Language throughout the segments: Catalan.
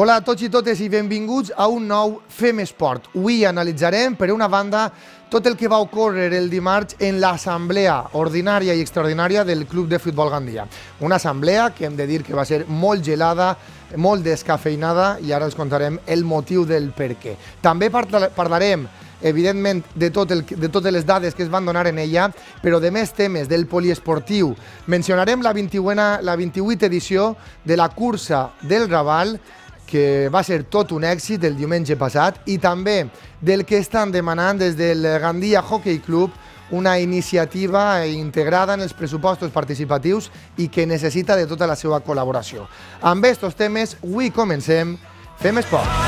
Hola a tots i totes i benvinguts a un nou Fem Esport. Avui analitzarem, per una banda, tot el que va ocórrer el dimarts en l'assemblea ordinària i extraordinària del Club de Futbol Gandia. Una assemblea que hem de dir que va ser molt gelada, molt descafeinada i ara els contarem el motiu del per què. També parlarem evidentment, de, tot el, de totes les dades que es van donar en ella, però de més temes del poliesportiu. Mencionarem la 21a, la 28 edició de la cursa del Raval que va ser tot un èxit el diumenge passat i també del que estan demanant des del Gandia Hockey Club una iniciativa integrada en els pressupostos participatius i que necessita de tota la seva col·laboració. Amb aquests temes, avui comencem Fem Esport.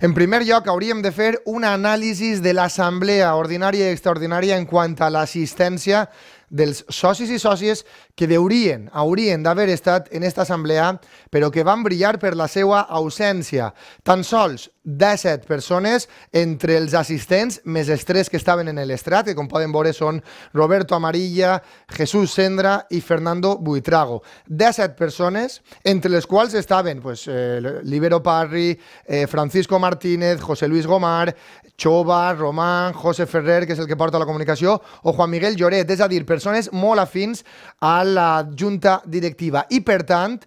En primer lloc, hauríem de fer una anàlisi de l'assemblea ordinària i extraordinària en quant a l'assistència dels socis i sòcies que deurien, haurien d'haver estat en aquesta assemblea, però que van brillar per la seva ausència. Tan sols 17 persones entre els assistents, més els tres que estaven en l'estrat, que com poden veure són Roberto Amarilla, Jesús Sendra i Fernando Buitrago. 17 persones, entre les quals estaven pues, eh, Libero Parri, eh, Francisco Martínez, José Luis Gomar, Chova, Román, José Ferrer, que és el que porta la comunicació, o Juan Miguel Lloret, és a dir, persones persones molt afins a la junta directiva. I, per tant,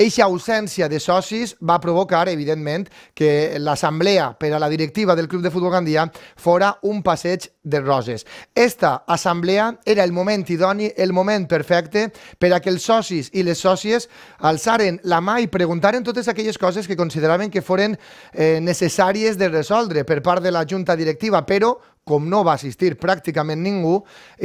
eixa ausència de socis va provocar, evidentment, que l'assemblea per a la directiva del Club de Futbol Gandia fora un passeig de roses. Esta assemblea era el moment idoni, el moment perfecte per a que els socis i les sòcies alçaren la mà i preguntaren totes aquelles coses que consideraven que foren eh, necessàries de resoldre per part de la Junta Directiva, però com no va assistir pràcticament ningú,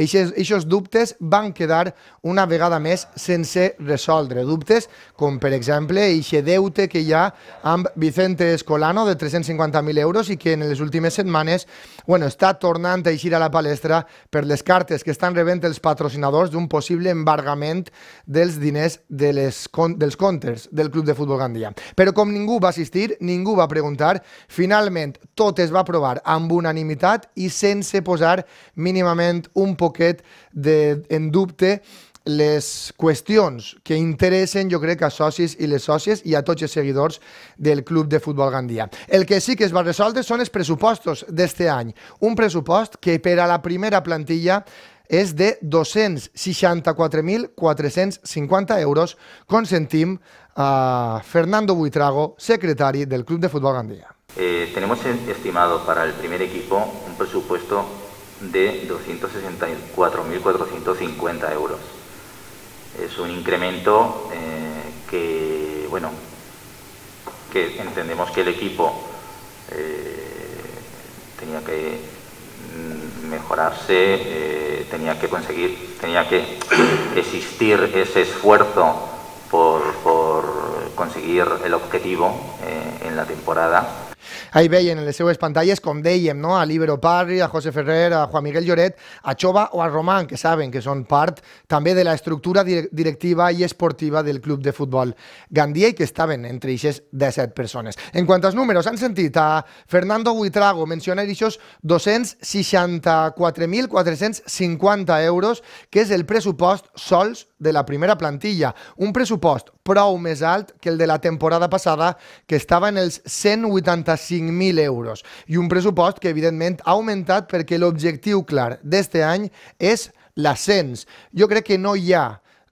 aquests dubtes van quedar una vegada més sense resoldre. Dubtes com, per exemple, aquest deute que hi ha amb Vicente Escolano de 350.000 euros i que en les últimes setmanes bueno, està tornant a eixir a la palestra per les cartes que estan rebent els patrocinadors d'un possible embargament dels diners de les, dels contes del Club de Futbol Gandia. Però com ningú va assistir, ningú va preguntar, finalment tot es va aprovar amb unanimitat i sense posar mínimament un poquet de, en dubte les qüestions que interessen, jo crec, a socis i les sòcies i a tots els seguidors del Club de Futbol Gandia. El que sí que es va resoldre són els pressupostos d'este any. Un pressupost que per a la primera plantilla és de 264.450 euros, consentim a Fernando Buitrago, secretari del Club de Futbol Gandia. Eh, tenemos estimado para el primer equipo un presupuesto de 264.450 euros. Es un incremento eh, que, bueno, que entendemos que el equipo eh, tenía que mejorarse, tenía que conseguir, tenía que existir ese esfuerzo por conseguir el objetivo en la temporada ahí veien en les seues pantalles, com dèiem, no? a l'Ibero Parri, a José Ferrer, a Juan Miguel Lloret, a Chova o a Román, que saben que són part també de la estructura directiva i esportiva del club de futbol Gandia i que estaven entre aquestes 17 persones. En quant als números, han sentit a Fernando Buitrago mencionar aquests 264.450 euros, que és el pressupost sols de la primera plantilla, un pressupost prou més alt que el de la temporada passada, que estava en els 185.000 euros, i un pressupost que evidentment ha augmentat perquè l'objectiu clar d'este any és l'ascens. Jo crec que no hi ha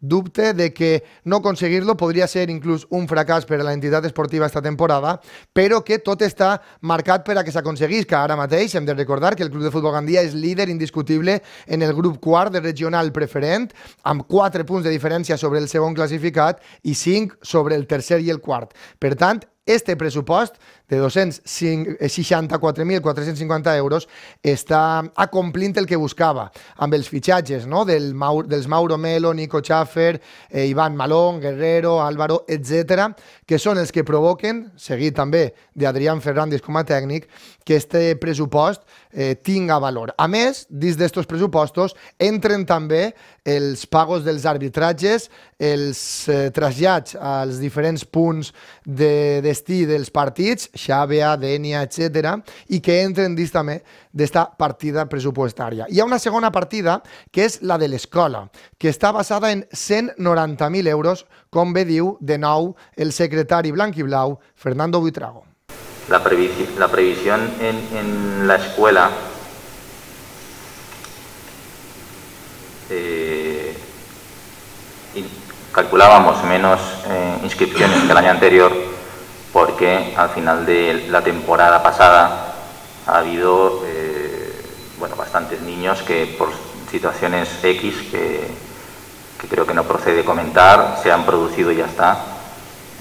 dubte de que no aconseguir-lo podria ser inclús un fracàs per a la esportiva esta temporada, però que tot està marcat per a que s'aconseguisca. Ara mateix hem de recordar que el Club de Futbol Gandia és líder indiscutible en el grup quart de regional preferent, amb 4 punts de diferència sobre el segon classificat i 5 sobre el tercer i el quart. Per tant, este pressupost de 264.450 eh, euros està acomplint el que buscava amb els fitxatges no? Del Mauro, dels Mauro Melo, Nico Schaffer, eh, Ivan Malón, Guerrero, Álvaro, etc, que són els que provoquen, seguit també d'Adrián Ferrandis com a tècnic, que este pressupost eh, tinga valor. A més, dins d'estos pressupostos entren també els pagos dels arbitratges, els eh, trasllats als diferents punts de destí dels partits, Xàbia, Dènia, etc, i que entren dins també d'esta partida pressupostària. Hi ha una segona partida, que és la de l'escola, que està basada en 190.000 euros, com bé diu de nou el secretari blanc i blau, Fernando Buitrago. La, previs la previsió en, en la escuela eh, calculábamos menos eh, inscripciones que el año anterior porque al final de la temporada pasada ha habido eh, bueno, bastantes niños que por situaciones X que, creo que no procede comentar, se han producido y ya está,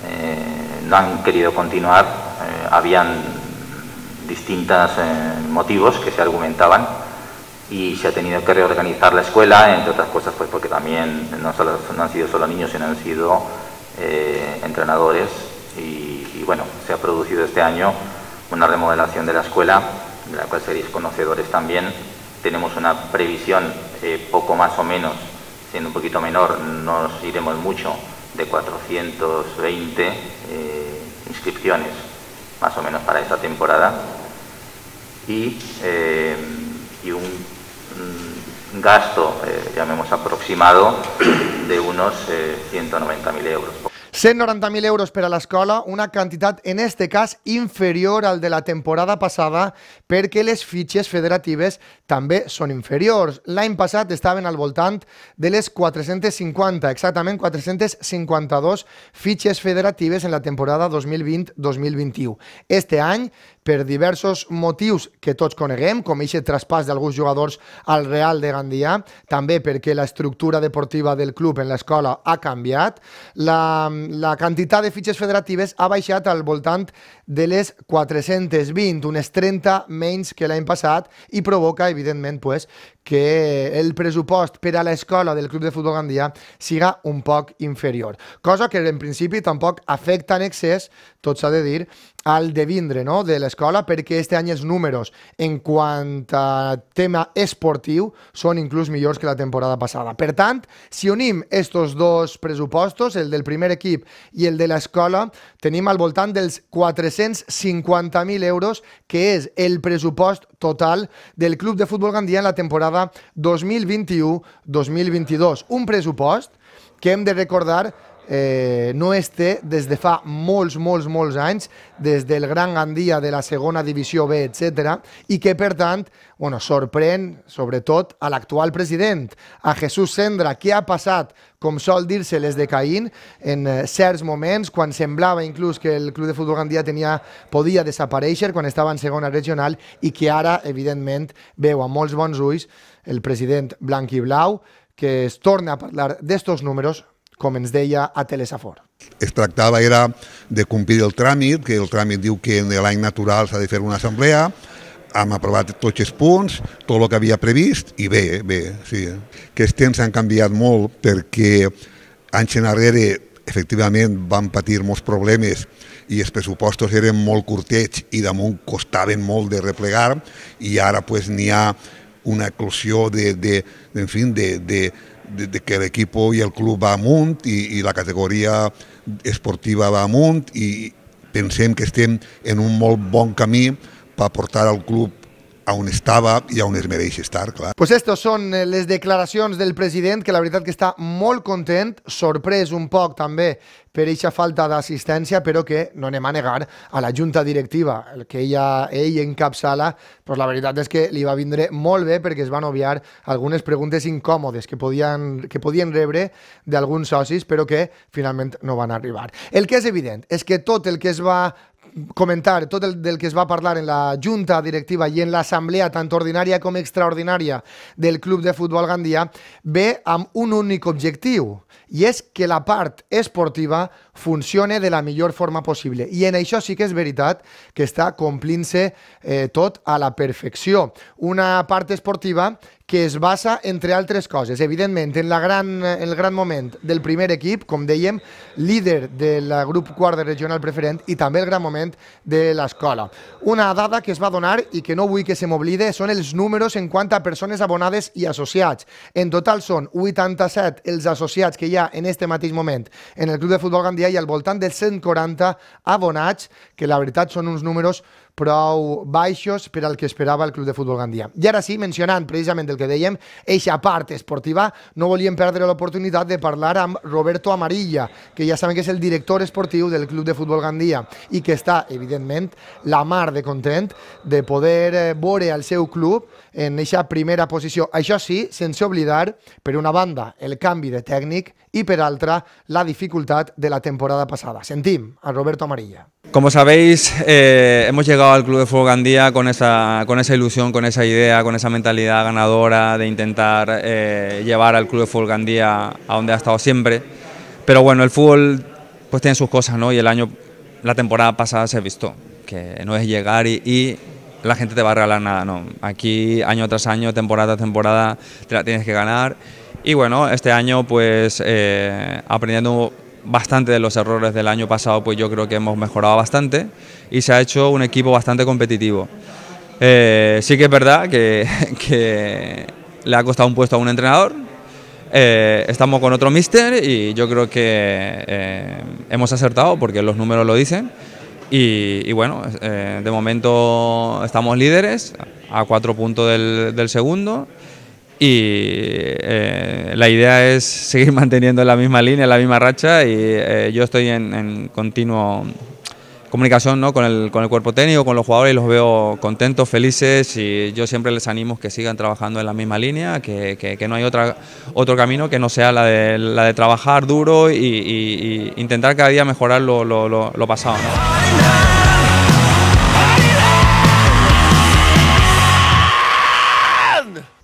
eh, no han querido continuar, eh, habían distintos motivos que se argumentaban y se ha tenido que reorganizar la escuela, entre otras cosas pues porque también no, no han sido solo niños, sino han sido entrenadores y y bueno, se ha producido este año una remodelación de la escuela, de la cual seréis conocedores también. Tenemos una previsión eh, poco más o menos, siendo un poquito menor, nos iremos mucho, de 420 eh, inscripciones más o menos para esta temporada y, un eh, y un, me gasto, llamemos aproximado, de unos 190.000 euros. 190.000 euros per a l'escola, una quantitat, en este cas, inferior al de la temporada passada, perquè les fitxes federatives també són inferiors. L'any passat estaven al voltant de les 450, exactament 452 fitxes federatives en la temporada 2020-2021. Este any per diversos motius que tots coneguem, com aquest traspàs d'alguns jugadors al Real de Gandia, també perquè l'estructura deportiva del club en l'escola ha canviat, la, la quantitat de fitxes federatives ha baixat al voltant de les 420, unes 30 menys que l'any passat i provoca, evidentment, pues, que el pressupost per a l'escola del Club de Futbol Gandia siga un poc inferior. Cosa que, en principi, tampoc afecta en excés, tot s'ha de dir, al devindre no? de l'escola, perquè este any els números en quant a tema esportiu són inclús millors que la temporada passada. Per tant, si unim estos dos pressupostos, el del primer equip i el de l'escola, tenim al voltant dels 400 750.000 euros, que és el pressupost total del Club de Futbol Gandia en la temporada 2021-2022. Un pressupost que hem de recordar eh, no es té des de fa molts, molts, molts anys, des del Gran Gandia de la segona divisió B, etc. i que, per tant, bueno, sorprèn, sobretot, a l'actual president, a Jesús Sendra, que ha passat, com sol dir-se, les de Caín, en eh, certs moments, quan semblava inclús que el Club de Futbol Gandia tenia, podia desaparèixer quan estava en segona regional i que ara, evidentment, veu amb molts bons ulls el president blanc i blau, que es torna a parlar d'estos números, com ens deia, a Telesafor. Es tractava era de complir el tràmit, que el tràmit diu que en l'any natural s'ha de fer una assemblea, hem aprovat tots els punts, tot el que havia previst, i bé, eh, bé, sí. Eh. Que els temps han canviat molt perquè anys enrere efectivament van patir molts problemes i els pressupostos eren molt curtets i damunt costaven molt de replegar i ara pues n'hi ha una eclosió de, de, en fi, de, de, de, de que l'equip i el club va amunt i, i la categoria esportiva va amunt i pensem que estem en un molt bon camí per portar al club a on estava i a on es mereix estar, clar. Pues estos són eh, les declaracions del president, que la veritat que està molt content, sorprès un poc també per aquesta falta d'assistència, però que no anem a negar a la junta directiva, el que ella, ell encapçala, pues la veritat és que li va vindre molt bé perquè es van obviar algunes preguntes incòmodes que podien, que podien rebre d'alguns socis, però que finalment no van arribar. El que és evident és que tot el que es va comentar tot el del que es va parlar en la Junta Directiva i en l'Assemblea tant ordinària com extraordinària del Club de Futbol Gandia ve amb un únic objectiu i és que la part esportiva funcione de la millor forma possible. I en això sí que és veritat que està complint-se eh, tot a la perfecció. Una part esportiva que es basa, entre altres coses, evidentment, en, la gran, en el gran moment del primer equip, com dèiem, líder de la grup quart de regional preferent i també el gran moment de l'escola. Una dada que es va donar i que no vull que se m'oblide són els números en quant a persones abonades i associats. En total són 87 els associats que hi ha en este mateix moment en el Club de Futbol Gandia i al voltant dels 140 abonats, que la veritat són uns números prou baixos per al que esperava el Club de Futbol Gandia. I ara sí, mencionant precisament el que dèiem, eixa part esportiva, no volíem perdre l'oportunitat de parlar amb Roberto Amarilla, que ja saben que és el director esportiu del Club de Futbol Gandia i que està, evidentment, la mar de content de poder eh, veure el seu club en eixa primera posició. Això sí, sense oblidar, per una banda, el canvi de tècnic i per altra, la dificultat de la temporada passada. Sentim a Roberto Amarilla. Como sabéis, eh, hemos llegado al Club de Fútbol Gandía con esa, con esa ilusión, con esa idea, con esa mentalidad ganadora de intentar eh, llevar al Club de Fútbol Gandía a donde ha estado siempre. Pero bueno, el fútbol pues tiene sus cosas, ¿no? Y el año, la temporada pasada se ha visto, que no es llegar y, la gente te va a regalar nada, no. Aquí año tras año, temporada tras temporada, te la tienes que ganar. Y bueno, este año pues eh, aprendiendo bastante de los errores del año pasado, pues yo creo que hemos mejorado bastante y se ha hecho un equipo bastante competitivo. Eh, sí que es verdad que, le ha costado un puesto a un entrenador. Eh, estamos con otro mister y yo creo que eh, hemos acertado porque los números lo dicen. Y, bueno, de momento estamos líderes a cuatro puntos del, del segundo. Y eh, la idea es seguir manteniendo la misma línea, la misma racha y eh, yo estoy en, en continuo comunicación ¿no? con, el, con el cuerpo técnico, con los jugadores y los veo contentos, felices y yo siempre les animo que sigan trabajando en la misma línea, que, no hay otra, otro camino que no sea la de, la de trabajar duro y, intentar cada día mejorar lo, lo, pasado.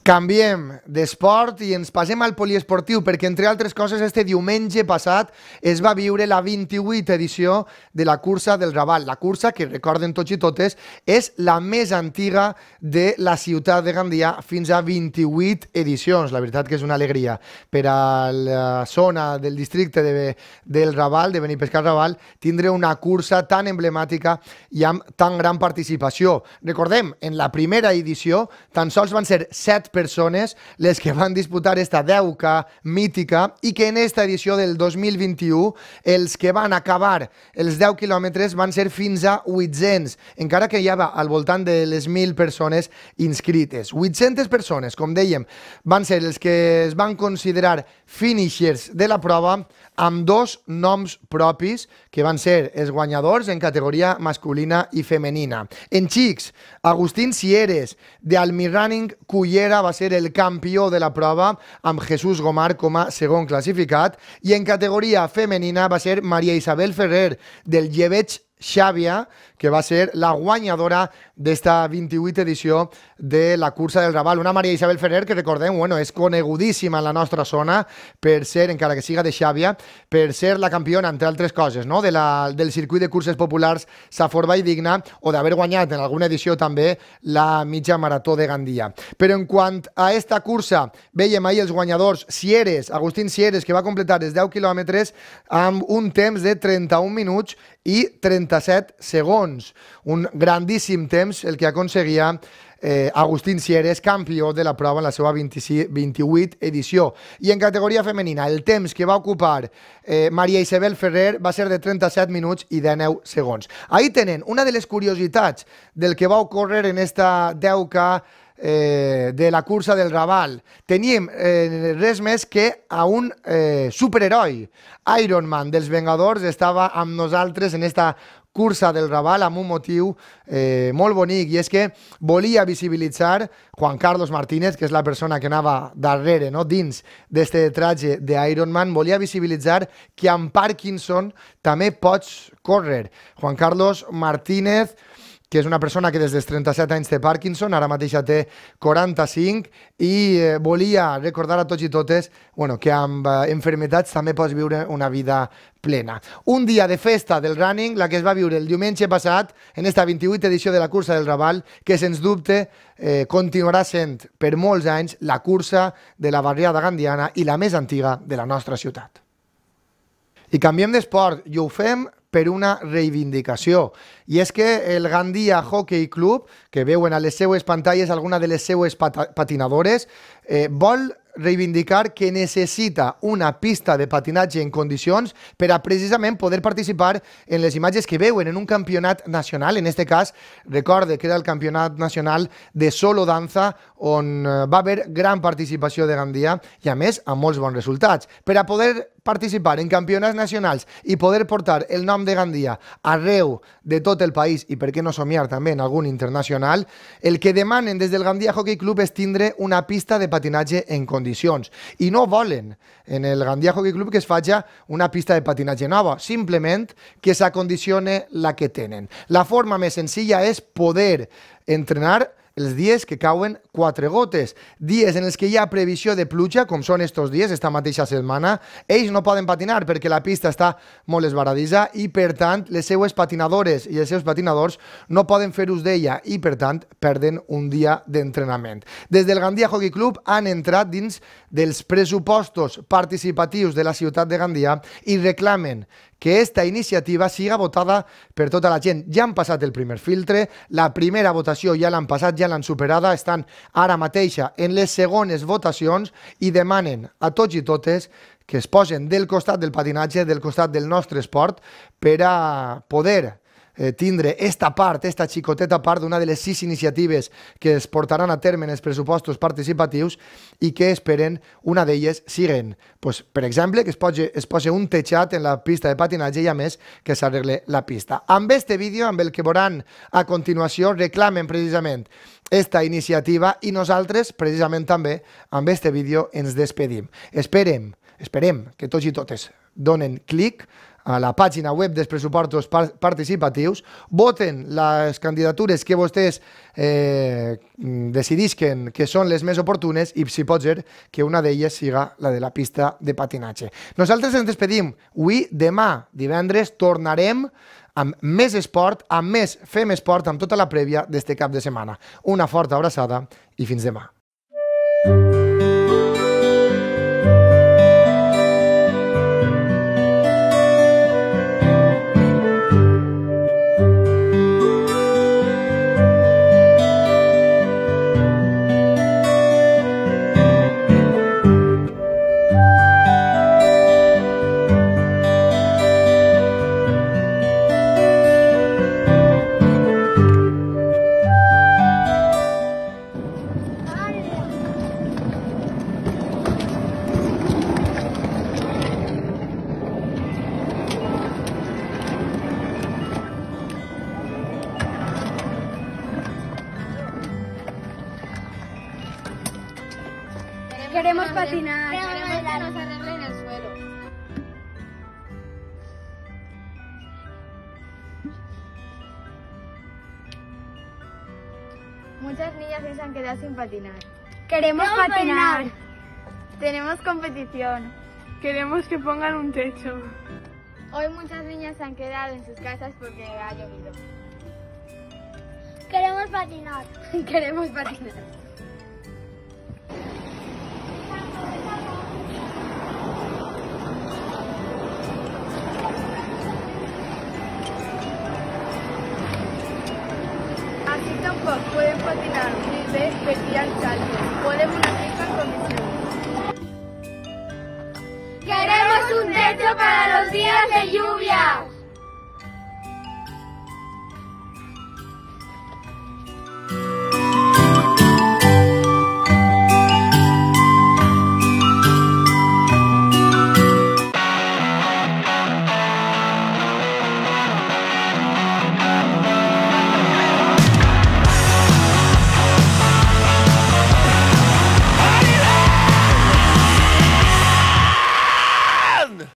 Canviem d'esport i ens passem al poliesportiu perquè, entre altres coses, este diumenge passat es va viure la 28a edició de la cursa del Raval. La cursa, que recorden tots i totes, és la més antiga de la ciutat de Gandia fins a 28 edicions. La veritat que és una alegria per a la zona del districte de, del Raval, de Benipescar Raval, tindre una cursa tan emblemàtica i amb tan gran participació. Recordem, en la primera edició tan sols van ser 7 persones persones les que van disputar esta deuca mítica i que en esta edició del 2021 els que van acabar els 10 quilòmetres van ser fins a 800, encara que hi havia al voltant de les 1.000 persones inscrites. 800 persones, com dèiem, van ser els que es van considerar finishers de la prova amb dos noms propis que van ser els guanyadors en categoria masculina i femenina. En xics, Agustín Sieres, de Almiràning Cullera va ser el campió de la prova amb Jesús Gomar com a segon classificat i en categoria femenina va ser Maria Isabel Ferrer del Llebeig Xàbia, que va ser la guanyadora d'esta 28 edició de la cursa del Raval. Una Maria Isabel Ferrer que recordem, bueno, és conegudíssima en la nostra zona per ser, encara que siga de Xàbia, per ser la campiona, entre altres coses, no? de la, del circuit de curses populars Saforba i Digna o d'haver guanyat en alguna edició també la mitja marató de Gandia. Però en quant a esta cursa, veiem ahir els guanyadors Sieres, Agustín Sieres, que va completar els 10 quilòmetres amb un temps de 31 minuts i 37 segons. Un grandíssim temps temps el que aconseguia eh, Agustín Sieres, campió de la prova en la seva 26, 28 edició. I en categoria femenina, el temps que va ocupar eh, Maria Isabel Ferrer va ser de 37 minuts i 19 segons. Ahir tenen una de les curiositats del que va ocórrer en esta 10 eh, de la cursa del Raval. Tenim eh, res més que a un eh, superheroi. Iron Man dels Vengadors estava amb nosaltres en esta cursa del Raval amb un motiu eh, molt bonic i és que volia visibilitzar Juan Carlos Martínez, que és la persona que anava darrere, no? dins d'este traje d'Ironman, volia visibilitzar que amb Parkinson també pots córrer. Juan Carlos Martínez, que és una persona que des dels 37 anys té Parkinson, ara mateix té 45, i eh, volia recordar a tots i totes bueno, que amb eh, enfermedats també pots viure una vida plena. Un dia de festa del running, la que es va viure el diumenge passat, en esta 28 edició de la cursa del Raval, que sens dubte eh, continuarà sent per molts anys la cursa de la barriada gandiana i la més antiga de la nostra ciutat. I canviem d'esport i ho fem per una reivindicació. I és que el Gandia Hockey Club, que veuen a les seues pantalles alguna de les seues patinadores, eh, vol reivindicar que necessita una pista de patinatge en condicions per a precisament poder participar en les imatges que veuen en un campionat nacional. En aquest cas, recorde que era el campionat nacional de solo danza on eh, va haver gran participació de Gandia i, a més, amb molts bons resultats. Per a poder participar en campionats nacionals i poder portar el nom de Gandia arreu de tot el país i per què no somiar també en algun internacional, el que demanen des del Gandia Hockey Club és tindre una pista de patinatge en condicions condicions. I no volen en el Gandia Hockey Club que es faci una pista de patinatge nova, simplement que s'acondicione la que tenen. La forma més senzilla és poder entrenar els dies que cauen quatre gotes, dies en els que hi ha previsió de pluja, com són estos dies, esta mateixa setmana, ells no poden patinar perquè la pista està molt esbaradissa i, per tant, les seues patinadores i els seus patinadors no poden fer ús d'ella i, per tant, perden un dia d'entrenament. Des del Gandia Hockey Club han entrat dins dels pressupostos participatius de la ciutat de Gandia i reclamen que esta iniciativa siga votada per tota la gent. Ja han passat el primer filtre, la primera votació ja l'han passat, ja l'han superada, estan ara mateixa en les segones votacions i demanen a tots i totes que es posen del costat del patinatge, del costat del nostre esport, per a poder eh, tindre esta part, esta xicoteta part d'una de les sis iniciatives que es portaran a terme en els pressupostos participatius i que esperen una d'elles siguen, pues, per exemple, que es posi, es posi un teixat en la pista de patinatge i, a més, que s'arregle la pista. Amb este vídeo, amb el que veuran a continuació, reclamen precisament esta iniciativa i nosaltres, precisament també, amb este vídeo ens despedim. Esperem, esperem que tots i totes donen clic a la pàgina web dels pressupostos participatius, voten les candidatures que vostès eh, decidisquen que són les més oportunes i si pot ser que una d'elles siga la de la pista de patinatge. Nosaltres ens despedim. Avui, demà, divendres, tornarem amb més esport, amb més Fem Esport, amb tota la prèvia d'este cap de setmana. Una forta abraçada i fins demà. thank you Muchas niñas se han quedado sin patinar. ¡Queremos pues, patinar! Tenemos competición. Queremos que pongan un techo. Hoy muchas niñas se han quedado en sus casas porque ha llovido. Queremos patinar. Queremos patinar. alcalde. Podemos aplicar condiciones. Queremos un techo para los días de lluvia.